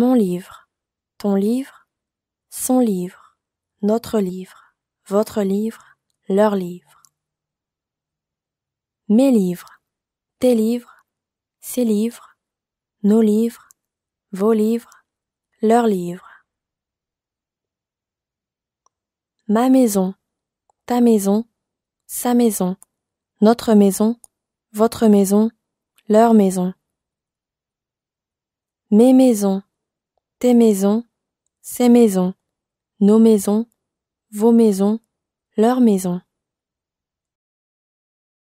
Mon livre, ton livre, son livre, notre livre, votre livre, leur livre. Mes livres, tes livres, ses livres, nos livres, vos livres, leurs livres. Ma maison, ta maison, sa maison, notre maison, votre maison, leur maison. Mes maisons, tes maisons, ses maisons, nos maisons, vos maisons, leurs maisons.